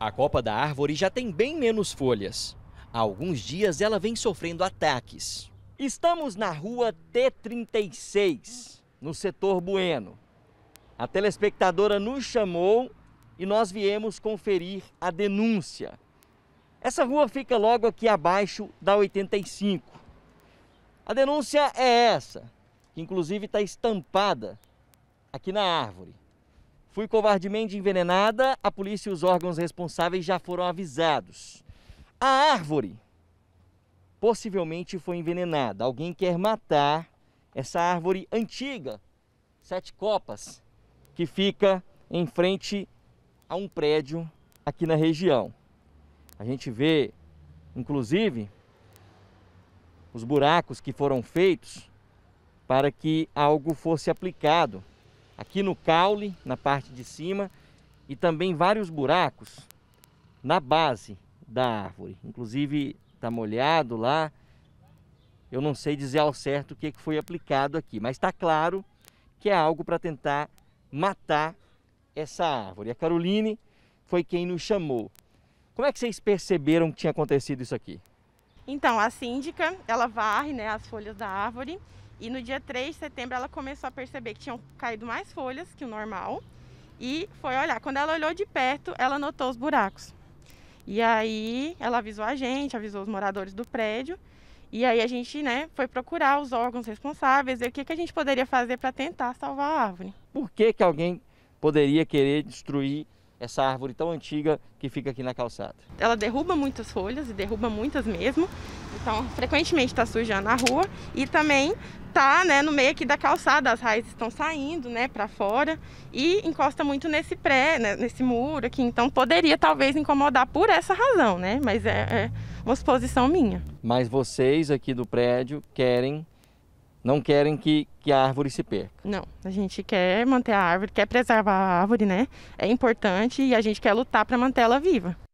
A copa da árvore já tem bem menos folhas. Há alguns dias ela vem sofrendo ataques. Estamos na rua T36, no setor Bueno. A telespectadora nos chamou e nós viemos conferir a denúncia. Essa rua fica logo aqui abaixo da 85. A denúncia é essa, que inclusive está estampada aqui na árvore. Fui covardemente envenenada, a polícia e os órgãos responsáveis já foram avisados. A árvore possivelmente foi envenenada. Alguém quer matar essa árvore antiga, sete copas, que fica em frente a um prédio aqui na região. A gente vê, inclusive, os buracos que foram feitos para que algo fosse aplicado aqui no caule, na parte de cima, e também vários buracos na base da árvore. Inclusive está molhado lá. Eu não sei dizer ao certo o que é foi aplicado aqui, mas está claro que é algo para tentar matar essa árvore. A Caroline foi quem nos chamou. Como é que vocês perceberam que tinha acontecido isso aqui? Então, a síndica, ela varre né, as folhas da árvore e no dia 3 de setembro ela começou a perceber que tinham caído mais folhas que o normal e foi olhar. Quando ela olhou de perto, ela notou os buracos. E aí ela avisou a gente, avisou os moradores do prédio. E aí a gente né, foi procurar os órgãos responsáveis, ver o que, que a gente poderia fazer para tentar salvar a árvore. Por que, que alguém poderia querer destruir essa árvore tão antiga que fica aqui na calçada? Ela derruba muitas folhas, e derruba muitas mesmo. Então, frequentemente está sujando a rua e também está, né, no meio aqui da calçada, as raízes estão saindo, né, para fora e encosta muito nesse pré, né, nesse muro aqui, então poderia talvez incomodar por essa razão, né? Mas é, é uma exposição minha. Mas vocês aqui do prédio querem não querem que, que a árvore se perca. Não, a gente quer manter a árvore, quer preservar a árvore, né? É importante e a gente quer lutar para mantê-la viva.